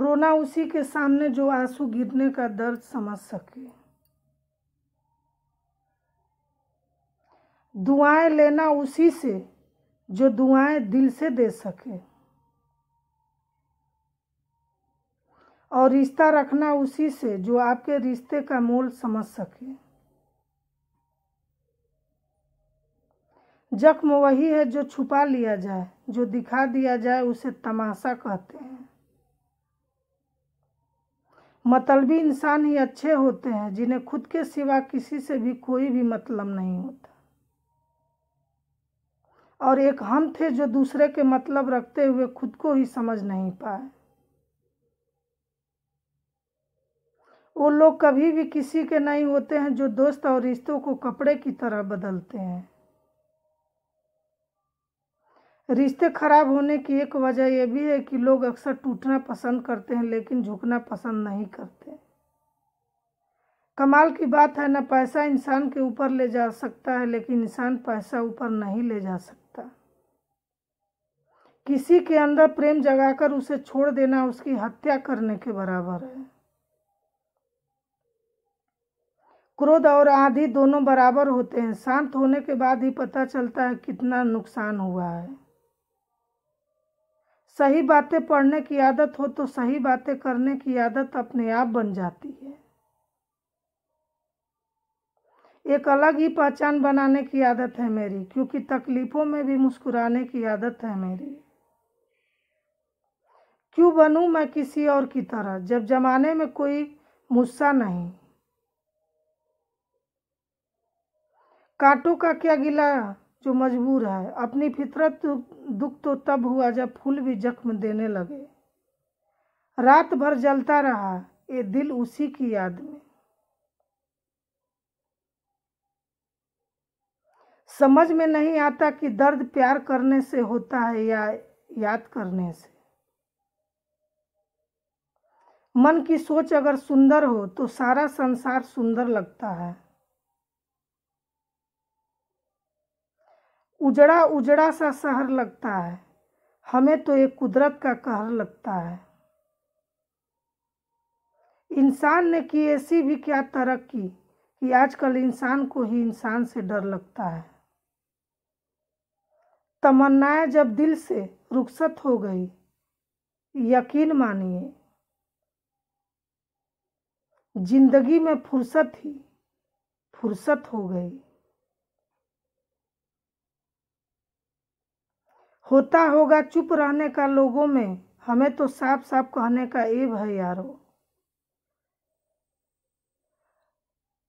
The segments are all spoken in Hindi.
रोना उसी के सामने जो आंसू गिरने का दर्द समझ सके दुआएं लेना उसी से जो दुआएं दिल से दे सके और रिश्ता रखना उसी से जो आपके रिश्ते का मोल समझ सके जख्म वही है जो छुपा लिया जाए जो दिखा दिया जाए उसे तमाशा कहते हैं मतलबी इंसान ही अच्छे होते हैं जिन्हें खुद के सिवा किसी से भी कोई भी मतलब नहीं होता और एक हम थे जो दूसरे के मतलब रखते हुए खुद को ही समझ नहीं पाए वो लोग कभी भी किसी के नहीं होते हैं जो दोस्त और रिश्तों को कपड़े की तरह बदलते हैं रिश्ते खराब होने की एक वजह यह भी है कि लोग अक्सर टूटना पसंद करते हैं लेकिन झुकना पसंद नहीं करते कमाल की बात है ना पैसा इंसान के ऊपर ले जा सकता है लेकिन इंसान पैसा ऊपर नहीं ले जा सकता किसी के अंदर प्रेम जगाकर उसे छोड़ देना उसकी हत्या करने के बराबर है क्रोध और आधी दोनों बराबर होते हैं शांत होने के बाद ही पता चलता है कितना नुकसान हुआ है सही बातें पढ़ने की आदत हो तो सही बातें करने की आदत अपने आप बन जाती है एक अलग ही पहचान बनाने की आदत है मेरी क्योंकि तकलीफ़ों में भी मुस्कुराने की आदत है मेरी क्यों बनूं मैं किसी और की तरह जब जमाने में कोई मुस्सा नहीं काटू का क्या गिला जो मजबूर है अपनी फितरत दुख तो तब हुआ जब फूल भी जख्म देने लगे रात भर जलता रहा ये दिल उसी की याद में समझ में नहीं आता कि दर्द प्यार करने से होता है या याद करने से मन की सोच अगर सुंदर हो तो सारा संसार सुंदर लगता है उजड़ा उजड़ा सा शहर लगता है हमें तो एक कुदरत का कहर लगता है इंसान ने की ऐसी भी क्या तरक्की कि आजकल इंसान को ही इंसान से डर लगता है तमन्नाएं जब दिल से रुखसत हो गई यकीन मानिए जिंदगी में फुर्सत ही फुर्सत हो गई होता होगा चुप रहने का लोगों में हमें तो साफ साफ कहने का एब है यारो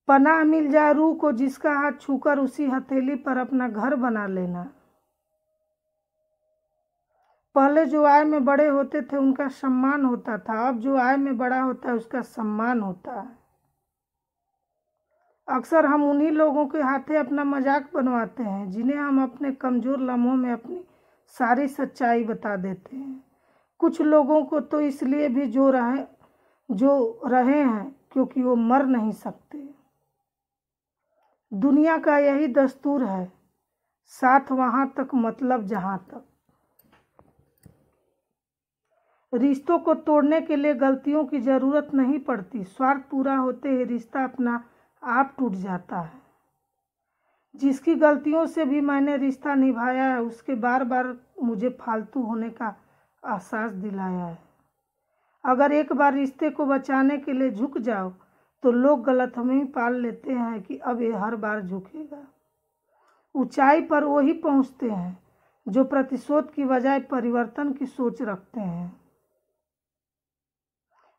पनाह मिल जाए रू को जिसका हाथ छूकर उसी हथेली पर अपना घर बना लेना पहले जो आय में बड़े होते थे उनका सम्मान होता था अब जो आय में बड़ा होता है उसका सम्मान होता है अक्सर हम उन्हीं लोगों के हाथे अपना मजाक बनवाते हैं जिन्हें हम अपने कमज़ोर लम्हों में अपनी सारी सच्चाई बता देते हैं कुछ लोगों को तो इसलिए भी जो रहे जो रहे हैं क्योंकि वो मर नहीं सकते दुनिया का यही दस्तूर है साथ वहाँ तक मतलब जहाँ तक रिश्तों को तोड़ने के लिए गलतियों की ज़रूरत नहीं पड़ती स्वार्थ पूरा होते ही रिश्ता अपना आप टूट जाता है जिसकी गलतियों से भी मैंने रिश्ता निभाया है उसके बार बार मुझे फालतू होने का एहसास दिलाया है अगर एक बार रिश्ते को बचाने के लिए झुक जाओ तो लोग गलत हमें पाल लेते हैं कि अब ये हर बार झुकेगा ऊंचाई पर वही पहुंचते हैं जो प्रतिशोध की बजाय परिवर्तन की सोच रखते हैं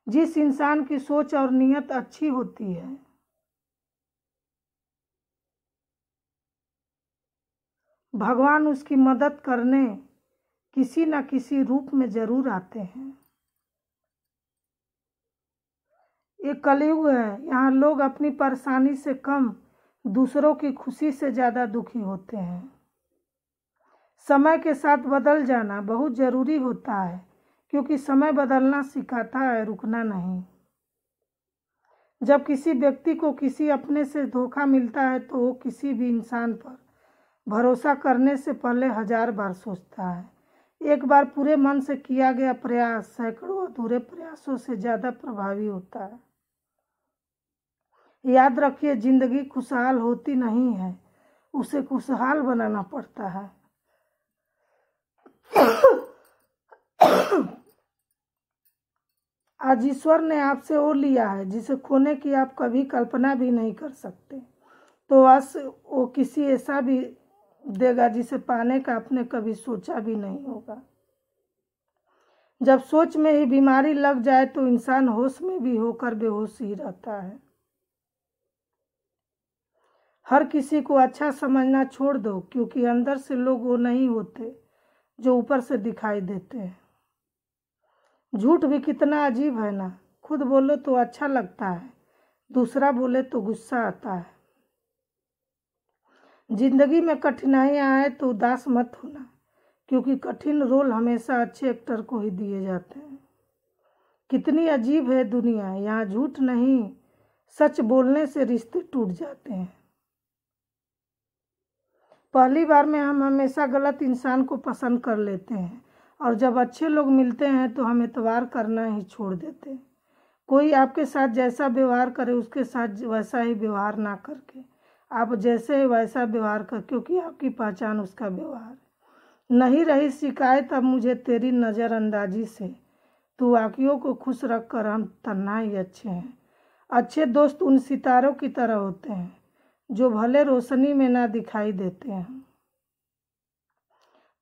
जिस इंसान की सोच और नीयत अच्छी होती है भगवान उसकी मदद करने किसी न किसी रूप में जरूर आते हैं ये कलयुग है यहाँ लोग अपनी परेशानी से कम दूसरों की खुशी से ज़्यादा दुखी होते हैं समय के साथ बदल जाना बहुत ज़रूरी होता है क्योंकि समय बदलना सिखाता है रुकना नहीं जब किसी व्यक्ति को किसी अपने से धोखा मिलता है तो वो किसी भी इंसान पर भरोसा करने से पहले हजार बार सोचता है एक बार पूरे मन से किया गया प्रयास सैकड़ों अधूरे प्रयासों से ज़्यादा प्रभावी होता है याद रखिए जिंदगी खुशहाल होती नहीं है उसे खुशहाल बनाना पड़ता है आज ईश्वर ने आपसे वो लिया है जिसे खोने की आप कभी कल्पना भी नहीं कर सकते तो बस वो किसी ऐसा भी देगा जिसे पाने का आपने कभी सोचा भी नहीं होगा जब सोच में ही बीमारी लग जाए तो इंसान होश में भी होकर बेहोश ही रहता है हर किसी को अच्छा समझना छोड़ दो क्योंकि अंदर से लोग वो नहीं होते जो ऊपर से दिखाई देते हैं झूठ भी कितना अजीब है ना खुद बोलो तो अच्छा लगता है दूसरा बोले तो गुस्सा आता है जिंदगी में कठिनाइयाँ आए तो उदास मत होना क्योंकि कठिन रोल हमेशा अच्छे एक्टर को ही दिए जाते हैं कितनी अजीब है दुनिया यहाँ झूठ नहीं सच बोलने से रिश्ते टूट जाते हैं पहली बार में हम हमेशा गलत इंसान को पसंद कर लेते हैं और जब अच्छे लोग मिलते हैं तो हम एतवार करना ही छोड़ देते हैं कोई आपके साथ जैसा व्यवहार करे उसके साथ वैसा ही व्यवहार ना करके आप जैसे है वैसा व्यवहार कर क्योंकि आपकी पहचान उसका व्यवहार नहीं रही शिकायत अब मुझे तेरी नज़रअंदाजी से तू वाकियों को खुश रख कर हम तन्ना ही अच्छे हैं अच्छे दोस्त उन सितारों की तरह होते हैं जो भले रोशनी में ना दिखाई देते हैं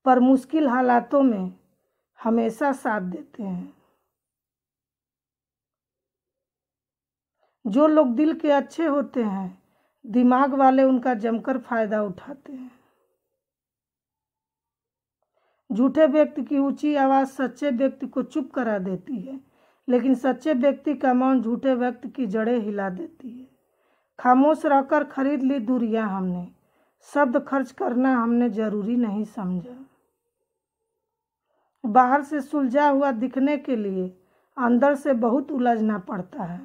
पर मुश्किल हालातों में हमेशा साथ देते हैं जो लोग दिल के अच्छे होते हैं दिमाग वाले उनका जमकर फायदा उठाते हैं झूठे व्यक्ति की ऊंची आवाज़ सच्चे व्यक्ति को चुप करा देती है लेकिन सच्चे व्यक्ति का मौन झूठे व्यक्ति की जड़ें हिला देती है खामोश रहकर खरीद ली दूरिया हमने शब्द खर्च करना हमने जरूरी नहीं समझा बाहर से सुलझा हुआ दिखने के लिए अंदर से बहुत उलझना पड़ता है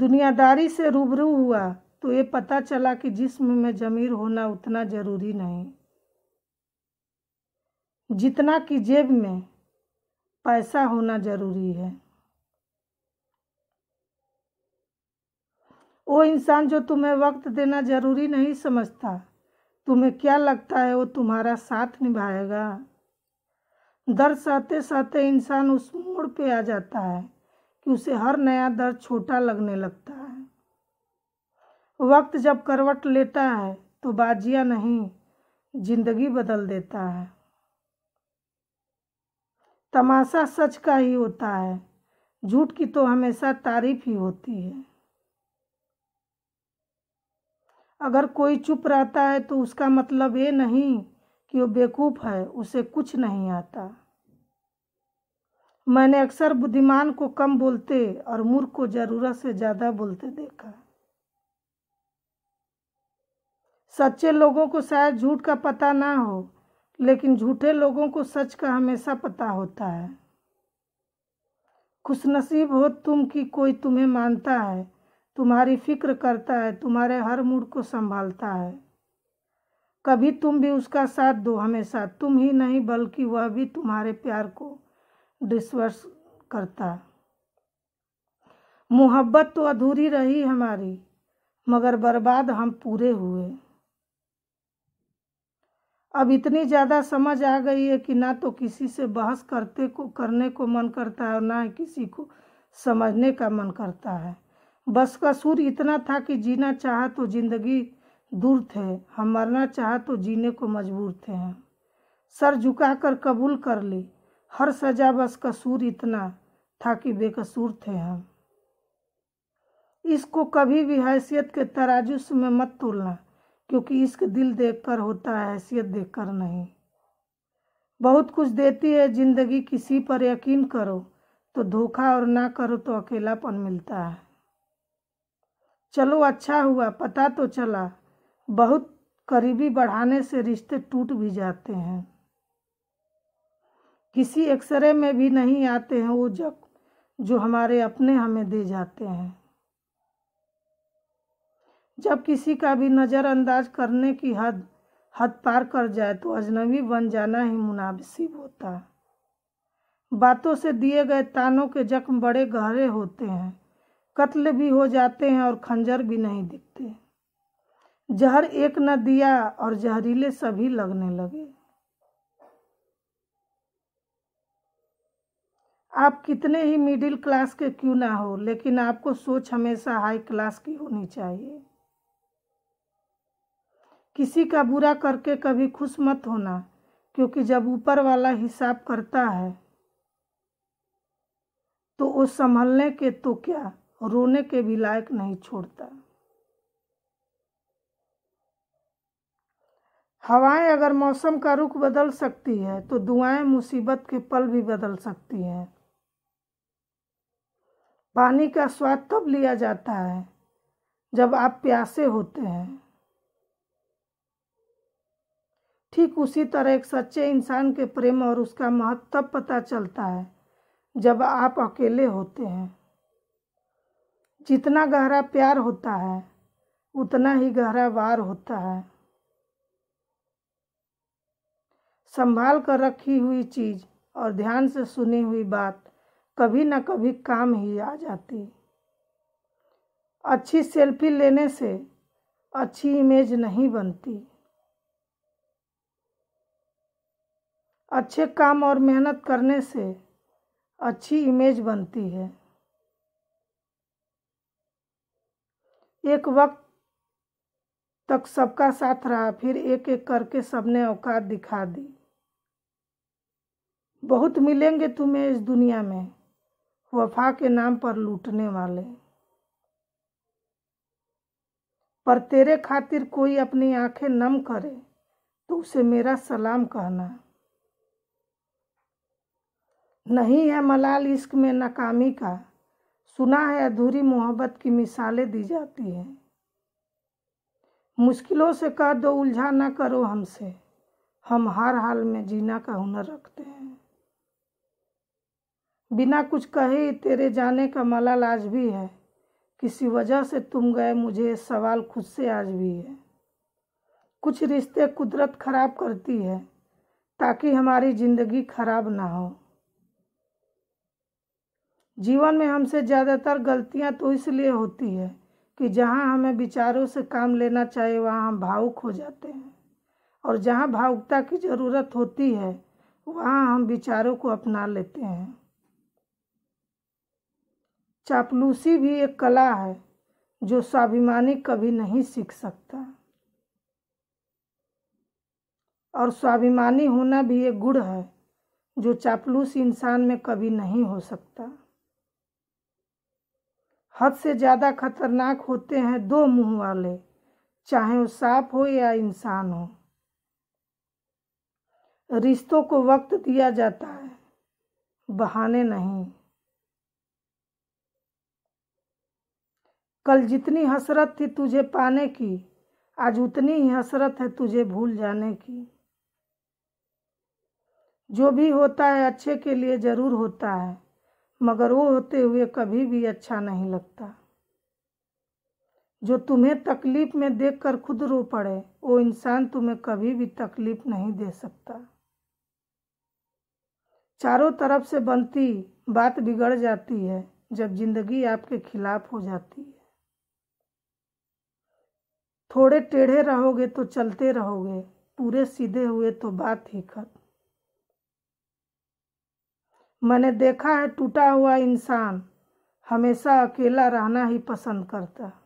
दुनियादारी से रूबरू हुआ तो ये पता चला कि जिस्म में जमीर होना उतना ज़रूरी नहीं जितना कि जेब में पैसा होना ज़रूरी है वो इंसान जो तुम्हें वक्त देना ज़रूरी नहीं समझता तुम्हें क्या लगता है वो तुम्हारा साथ निभाएगा दर्द सहते सहते इंसान उस मोड़ पे आ जाता है कि उसे हर नया दर्द छोटा लगने लगता है वक्त जब करवट लेता है तो बाजिया नहीं जिंदगी बदल देता है तमाशा सच का ही होता है झूठ की तो हमेशा तारीफ ही होती है अगर कोई चुप रहता है तो उसका मतलब ये नहीं कि वो बेवकूफ़ है उसे कुछ नहीं आता मैंने अक्सर बुद्धिमान को कम बोलते और मूर्ख को जरूरत से ज़्यादा बोलते देखा सच्चे लोगों को शायद झूठ का पता ना हो लेकिन झूठे लोगों को सच का हमेशा पता होता है खुशनसीब हो तुम कि कोई तुम्हें मानता है तुम्हारी फिक्र करता है तुम्हारे हर मूड को संभालता है कभी तुम भी उसका साथ दो हमेशा तुम ही नहीं बल्कि वह भी तुम्हारे प्यार को डिस्वर्स करता मोहब्बत तो अधूरी रही हमारी मगर बर्बाद हम पूरे हुए अब इतनी ज़्यादा समझ आ गई है कि ना तो किसी से बहस करते को करने को मन करता है और ना ही किसी को समझने का मन करता है बस का सुर इतना था कि जीना चाह तो ज़िंदगी दूर थे हम मरना चाह तो जीने को मजबूर थे हम सर झुकाकर कबूल कर ली हर सजा बस कसूर इतना था कि बेकसूर थे हम इसको कभी भी हैसियत के तराजू से में मत तोलना क्योंकि इसके दिल देखकर होता है हैसियत देखकर नहीं बहुत कुछ देती है ज़िंदगी किसी पर यकीन करो तो धोखा और ना करो तो अकेलापन मिलता है चलो अच्छा हुआ पता तो चला बहुत करीबी बढ़ाने से रिश्ते टूट भी जाते हैं किसी एक्सरे में भी नहीं आते हैं वो जब जो हमारे अपने हमें दे जाते हैं जब किसी का भी नज़रअंदाज करने की हद हद पार कर जाए तो अजनबी बन जाना ही मुनासिब होता है बातों से दिए गए तानों के जख्म बड़े गहरे होते हैं कत्ल भी हो जाते हैं और खंजर भी नहीं दिखते जहर एक न दिया और जहरीले सभी लगने लगे आप कितने ही मिडिल क्लास के क्यों ना हो लेकिन आपको सोच हमेशा हाई क्लास की होनी चाहिए किसी का बुरा करके कभी खुश मत होना क्योंकि जब ऊपर वाला हिसाब करता है तो वो संभलने के तो क्या रोने के भी लायक नहीं छोड़ता हवाएं अगर मौसम का रुख बदल सकती है तो दुआएं मुसीबत के पल भी बदल सकती हैं पानी का स्वाद तब लिया जाता है जब आप प्यासे होते हैं ठीक उसी तरह एक सच्चे इंसान के प्रेम और उसका महत्व तब पता चलता है जब आप अकेले होते हैं जितना गहरा प्यार होता है उतना ही गहरा वार होता है संभाल कर रखी हुई चीज़ और ध्यान से सुनी हुई बात कभी ना कभी काम ही आ जाती अच्छी सेल्फी लेने से अच्छी इमेज नहीं बनती अच्छे काम और मेहनत करने से अच्छी इमेज बनती है एक वक्त तक सबका साथ रहा फिर एक एक करके सबने औकात दिखा दी बहुत मिलेंगे तुम्हें इस दुनिया में वफा के नाम पर लूटने वाले पर तेरे खातिर कोई अपनी आंखें नम करे तो उसे मेरा सलाम कहना नहीं है मलाल इश्क में नाकामी का सुना है अधूरी मोहब्बत की मिसालें दी जाती हैं मुश्किलों से कह दो उलझा ना करो हमसे हम हर हाल में जीना का हुनर रखते हैं बिना कुछ कहे तेरे जाने का मलाल आज भी है किसी वजह से तुम गए मुझे सवाल खुद से आज भी है कुछ रिश्ते कुदरत खराब करती है ताकि हमारी ज़िंदगी खराब ना हो जीवन में हमसे ज़्यादातर गलतियां तो इसलिए होती है कि जहां हमें विचारों से काम लेना चाहिए वहां हम भावुक हो जाते हैं और जहां भावुकता की ज़रूरत होती है वहां हम विचारों को अपना लेते हैं चापलूसी भी एक कला है जो स्वाभिमानी कभी नहीं सीख सकता और स्वाभिमानी होना भी एक गुण है जो चापलूस इंसान में कभी नहीं हो सकता हद से ज़्यादा खतरनाक होते हैं दो मुंह वाले चाहे वो सांप हो या इंसान हो रिश्तों को वक्त दिया जाता है बहाने नहीं कल जितनी हसरत थी तुझे पाने की आज उतनी ही हसरत है तुझे भूल जाने की जो भी होता है अच्छे के लिए ज़रूर होता है मगर वो होते हुए कभी भी अच्छा नहीं लगता जो तुम्हें तकलीफ़ में देखकर खुद रो पड़े वो इंसान तुम्हें कभी भी तकलीफ़ नहीं दे सकता चारों तरफ से बनती बात बिगड़ जाती है जब जिंदगी आपके खिलाफ हो जाती थोड़े टेढ़े रहोगे तो चलते रहोगे पूरे सीधे हुए तो बात ही खत्म मैंने देखा है टूटा हुआ इंसान हमेशा अकेला रहना ही पसंद करता है